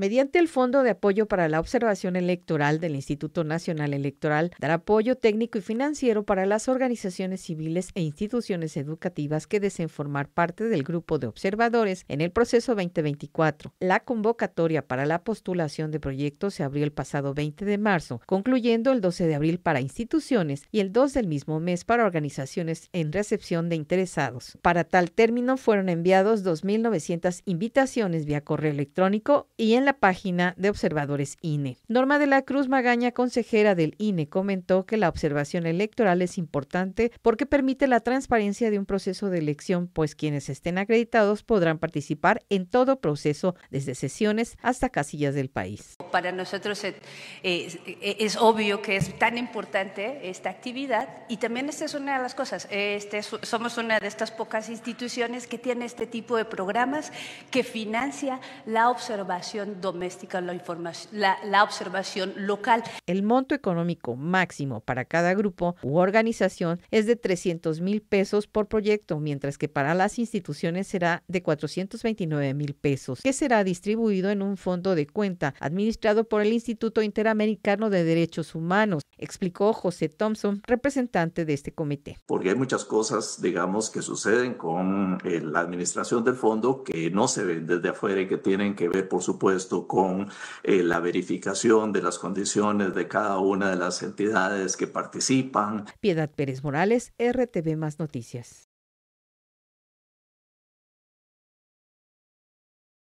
mediante el Fondo de Apoyo para la Observación Electoral del Instituto Nacional Electoral, dar apoyo técnico y financiero para las organizaciones civiles e instituciones educativas que deseen formar parte del grupo de observadores en el proceso 2024. La convocatoria para la postulación de proyectos se abrió el pasado 20 de marzo, concluyendo el 12 de abril para instituciones y el 2 del mismo mes para organizaciones en recepción de interesados. Para tal término fueron enviados 2.900 invitaciones vía correo electrónico y en la página de observadores INE. Norma de la Cruz Magaña, consejera del INE, comentó que la observación electoral es importante porque permite la transparencia de un proceso de elección, pues quienes estén acreditados podrán participar en todo proceso, desde sesiones hasta casillas del país para nosotros es, obvio que es tan importante esta actividad y también esta es una de las cosas. Este, somos una de estas pocas instituciones que tiene este tipo de programas que financia la observación doméstica, la, la observación local. El monto económico máximo para cada grupo u organización es de 300 mil pesos por proyecto, mientras que para las instituciones será de 429 mil pesos, que será distribuido en un fondo de cuenta administrativo por el Instituto Interamericano de Derechos Humanos, explicó José Thompson, representante de este comité. Porque hay muchas cosas, digamos, que suceden con eh, la administración del fondo que no se ven desde afuera y que tienen que ver, por supuesto, con eh, la verificación de las condiciones de cada una de las entidades que participan. Piedad Pérez Morales, RTV Más Noticias.